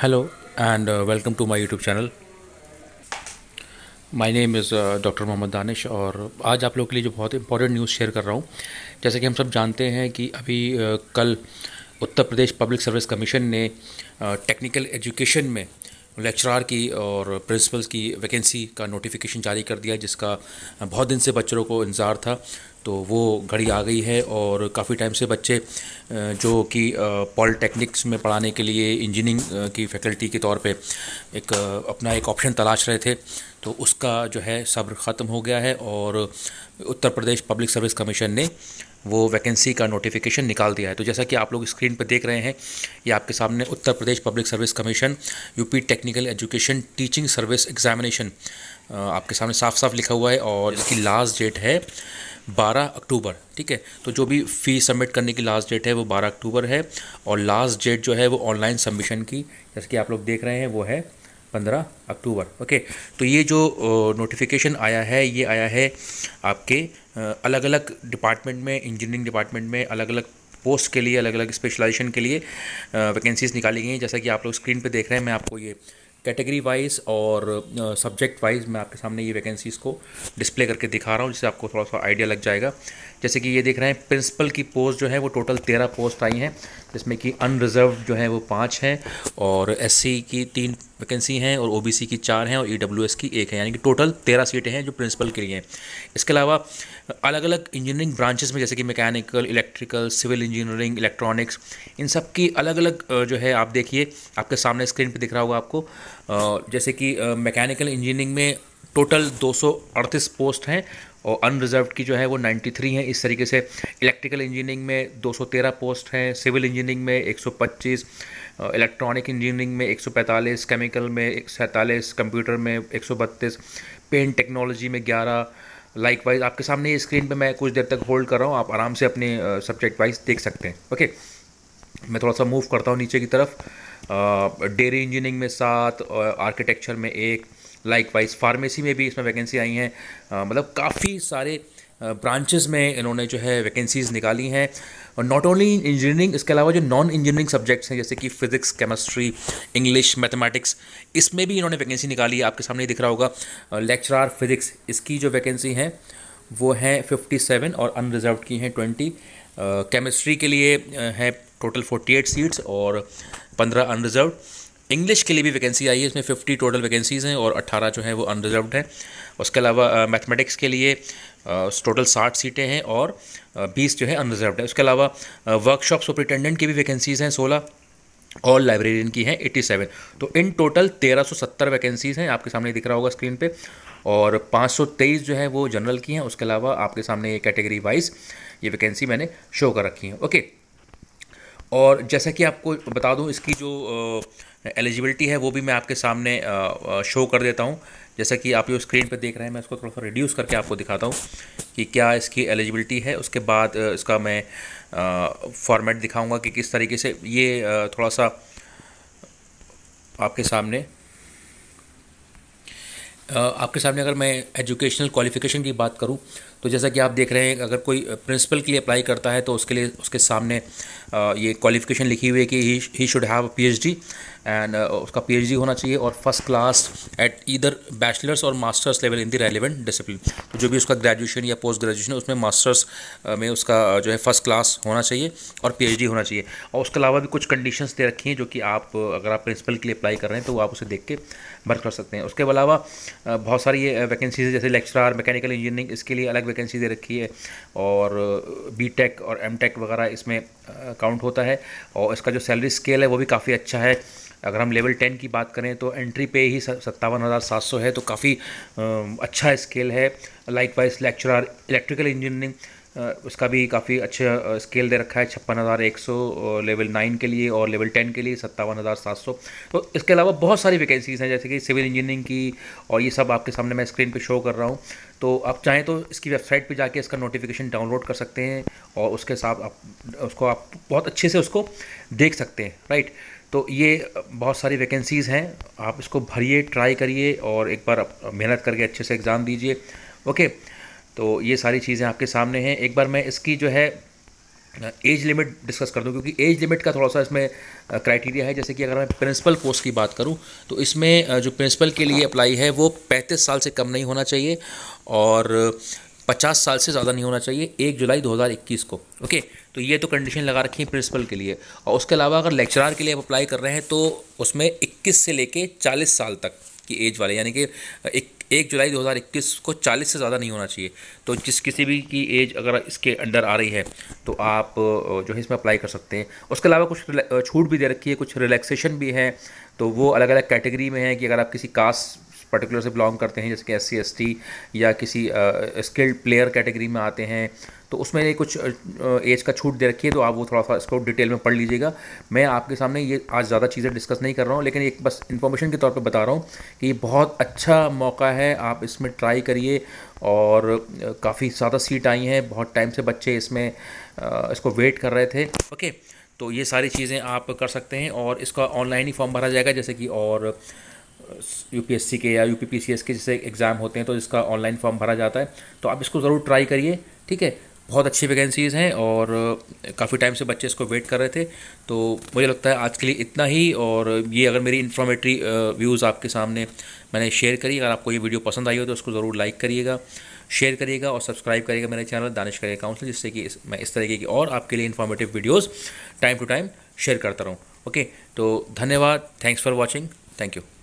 Hello and uh, welcome to my YouTube channel. My name is doctor Mohammad Danish और आज आप लोग के लिए जो बहुत इंपॉर्टेंट न्यूज़ शेयर कर रहा हूँ जैसे कि हम सब जानते हैं कि अभी uh, कल Uttar Pradesh public service commission ने टेक्निकल uh, एजुकेशन में लेक्चरार की और प्रिंसिपल्स की वैकेंसी का नोटिफिकेशन जारी कर दिया जिसका uh, बहुत दिन से बच्चों को इंतज़ार था तो वो घड़ी आ गई है और काफ़ी टाइम से बच्चे जो कि पॉलिटेक्निक्स में पढ़ाने के लिए इंजीनियरिंग की फैकल्टी के तौर पे एक अपना एक ऑप्शन तलाश रहे थे तो उसका जो है सब्र ख़त्म हो गया है और Uttar Pradesh public service commission ने वो वैकेंसी का नोटिफिकेशन निकाल दिया है तो जैसा कि आप लोग स्क्रीन पर देख रहे हैं ये आपके सामने Uttar Pradesh public service commission UP technical education teaching service examination आपके सामने साफ साफ लिखा हुआ है और इसकी लास्ट डेट है 12 अक्टूबर ठीक है तो जो भी फ़ी सबमिट करने की लास्ट डेट है वो 12 अक्टूबर है और लास्ट डेट जो है वो ऑनलाइन सबमिशन की जैसे कि आप लोग देख रहे हैं वो है 15 अक्टूबर ओके तो ये जो नोटिफिकेशन आया है ये आया है आपके अलग अलग डिपार्टमेंट में इंजीनियरिंग डिपार्टमेंट में अलग अलग पोस्ट के लिए अलग अलग स्पेशलाइजेशन के लिए वैकेंसीज़ निकाली गई हैं जैसा कि आप लोग स्क्रीन पे देख रहे हैं मैं आपको ये कैटेगरी वाइज और सब्जेक्ट वाइज मैं आपके सामने ये वैकेंसीज़ को डिस्प्ले करके दिखा रहा हूँ जिससे आपको थोड़ा सा आइडिया लग जाएगा जैसे कि ये देख रहे हैं प्रिंसिपल की पोस्ट जो है वो टोटल तेरह पोस्ट आई हैं जिसमें कि अनरिज़र्व जो है वो पाँच हैं और सी की तीन वैकेंसी हैं और सी की चार हैं और एस e की एक है यानी कि टोटल तेरह सीटें हैं जो प्रिंसिपल के लिए हैं इसके अलावा अलग अलग इंजीनियरिंग ब्रांचेस में जैसे कि mechanical electrical civil engineering electronics इन सब की अलग अलग जो है आप देखिए आपके सामने स्क्रीन पर दिख रहा होगा आपको जैसे कि मैकेनिकल इंजीनियरिंग में टोटल 238 पोस्ट हैं और अनरिजर्व की जो है वो 93 हैं इस तरीके से इलेक्ट्रिकल इंजीनियरिंग में 213 पोस्ट हैं सिविल इंजीनियरिंग में 125 इलेक्ट्रॉनिक इंजीनियरिंग में 145 केमिकल में एक सैंतालीस कंप्यूटर में 132 पेंट टेक्नोलॉजी में 11 लाइक वाइज आपके सामने स्क्रीन पे मैं कुछ देर तक होल्ड कर रहा हूँ आप आराम से अपने सब्जेक्ट वाइज देख सकते हैं ओके मैं थोड़ा सा मूव करता हूँ नीचे की तरफ डेयरी इंजीनियरिंग में सात आर्किटेक्चर में एक लाइक वाइज फार्मेसी में भी इसमें वैकेंसी आई हैं मतलब काफ़ी सारे ब्रांचेस में इन्होंने जो है वैकेंसीज़ निकाली हैं और नॉट ओनली इन इंजीनियरिंग इसके अलावा जो नॉन इंजीनियरिंग सब्जेक्ट्स हैं जैसे कि फिज़िक्स केमिस्ट्री इंग्लिश मैथमेटिक्स इसमें भी इन्होंने वैकेंसी निकाली है आपके सामने दिख रहा होगा लेक्चरार फिज़िक्स इसकी जो वैकेंसी हैं वो हैं फिफ्टी सेवन और अनरिजर्व की हैं ट्वेंटी केमिस्ट्री के लिए हैं टोटल फोर्टी एट सीट्स और पंद्रह अनरिजर्व इंग्लिश के लिए भी वैकेंसी आई है इसमें 50 टोटल वैकेंसीज़ हैं और 18 जो है वो अनरिजर्व हैं उसके अलावा मैथमेटिक्स के लिए टोटल साठ सीटें हैं और बीस जो है अनरिजर्व है उसके अलावा वर्कशॉप सुपरिटेंडेंट की भी वैकेंसीज़ हैं सोलह और लाइब्रेरियन की हैं 87 तो इन टोटल 1370 वैकेंसीज़ हैं आपके सामने दिख रहा होगा स्क्रीन पे और 523 जो है वो जनरल की हैं उसके अलावा आपके सामने ये कैटेगरी वाइज ये वैकेंसी मैंने शो कर रखी है ओके और जैसा कि आपको बता दूं इसकी जो एलिजिबिलिटी है वो भी मैं आपके सामने शो कर देता हूं जैसा कि आप ये स्क्रीन पर देख रहे हैं मैं इसको थोड़ा सा रिड्यूस करके आपको दिखाता हूं कि क्या इसकी एलिजिबिलिटी है उसके बाद इसका मैं फॉर्मेट दिखाऊंगा कि किस तरीके से ये थोड़ा सा आपके सामने आपके सामने अगर मैं एजुकेशनल क्वालिफ़िकेशन की बात करूँ तो जैसा कि आप देख रहे हैं अगर कोई प्रिंसिपल के लिए अप्लाई करता है तो उसके लिए उसके सामने ये क्वालिफिकेशन लिखी हुई है कि he should have P H D and उसका पी एच डी होना चाहिए और first class at either bachelor's और master's level in the relevant discipline तो जो भी उसका ग्रेजुएशन या पोस्ट ग्रेजुएशन उसमें मास्टर्स में उसका जो है फर्स्ट क्लास होना चाहिए और पी एच डी होना चाहिए और उसके अलावा भी कुछ कंडीशंस दे रखी हैं जो कि आप अगर आप प्रिंसिपल के लिए अप्लाई कर रहे हैं तो आप उसे देख के भर कर सकते हैं उसके अलावा बहुत सारी वैकेंसीज जैसे लेक्चरार मैकेनिकल इंजीनियरिंग इसके लिए अलग वैकेंसी दे रखी है और बी टेक और एम टेक वगैरह इसमें काउंट होता है और इसका जो सैलरी स्केल है वो भी काफ़ी अच्छा है अगर हम लेवल टेन की बात करें तो एंट्री पे ही सत्तावन हज़ार सात सौ है तो काफ़ी अच्छा स्केल है likewise lecturer electrical engineering उसका भी काफ़ी अच्छा स्केल दे रखा है छप्पन हज़ार एक सौ लेवल नाइन के लिए और लेवल टेन के लिए सत्तावन हज़ार सात सौ तो इसके अलावा बहुत सारी वैकेंसीज़ हैं जैसे कि सिविल इंजीनियरिंग की और ये सब आपके सामने मैं स्क्रीन पे शो कर रहा हूँ तो आप चाहें तो इसकी वेबसाइट पे जाके इसका नोटिफिकेशन डाउनलोड कर सकते हैं और उसके साथ आप उसको आप बहुत अच्छे से उसको देख सकते हैं राइट तो ये बहुत सारी वैकेंसीज़ हैं आप इसको भरिए ट्राई करिए और एक बार मेहनत करके अच्छे से एग्ज़ाम दीजिए ओके okay, तो ये सारी चीज़ें आपके सामने हैं एक बार मैं इसकी जो है एज लिमिट डिस्कस कर दूं क्योंकि एज लिमिट का थोड़ा सा इसमें क्राइटेरिया है जैसे कि अगर मैं प्रिंसिपल पोस्ट की बात करूं तो इसमें जो प्रिंसिपल के लिए अप्लाई है वो 35 साल से कम नहीं होना चाहिए और 50 साल से ज़्यादा नहीं होना चाहिए एक जुलाई 2021 को ओके तो ये तो कंडीशन लगा रखी है प्रिंसिपल के लिए और उसके अलावा अगर लेक्चरार के लिए आप अप्लाई कर रहे हैं तो उसमें इक्कीस से लेके चालीस साल तक की एज वाले यानी कि एक एक जुलाई 2021 को 40 से ज़्यादा नहीं होना चाहिए तो जिस किसी भी की एज अगर इसके अंडर आ रही है तो आप जो है इसमें अप्लाई कर सकते हैं उसके अलावा कुछ छूट भी दे रखी है कुछ रिलैक्सेशन भी है तो वो अलग अलग कैटेगरी में है कि अगर आप किसी कास्ट पर्टिकुलर से बिलोंग करते हैं जैसे कि एस सी या किसी स्किल्ड प्लेयर कैटेगरी में आते हैं तो उसमें ये कुछ एज का छूट दे रखी है तो आप वो थोड़ा सा इसको डिटेल में पढ़ लीजिएगा मैं आपके सामने ये आज ज़्यादा चीज़ें डिस्कस नहीं कर रहा हूँ लेकिन एक बस इन्फॉर्मेशन के तौर पर बता रहा हूँ कि ये बहुत अच्छा मौका है आप इसमें ट्राई करिए और काफ़ी ज़्यादा सीट आई हैं बहुत टाइम से बच्चे इसमें इसको वेट कर रहे थे ओके तो ये सारी चीज़ें आप कर सकते हैं और इसका ऑनलाइन ही फॉर्म भरा जाएगा जैसे कि और यूपीएससी के या यूपीपीसीएस के जैसे एग्ज़ाम होते हैं तो इसका ऑनलाइन फॉर्म भरा जाता है तो आप इसको ज़रूर ट्राई करिए ठीक है बहुत अच्छी वैकेंसीज़ हैं और काफ़ी टाइम से बच्चे इसको वेट कर रहे थे तो मुझे लगता है आज के लिए इतना ही और ये अगर मेरी इन्फॉर्मेटरी व्यूज़ आपके सामने मैंने शेयर करी अगर आपको ये वीडियो पसंद आई हो तो उसको ज़रूर लाइक करिएगा शेयर करिएगा और सब्सक्राइब करिएगा मेरे चैनल दानिश करिएगा काउंसिल जिससे कि इस, मैं इस तरीके की और आपके लिए informative videos time to time share करता रहूँ ओके तो धन्यवाद thanks for watching thank you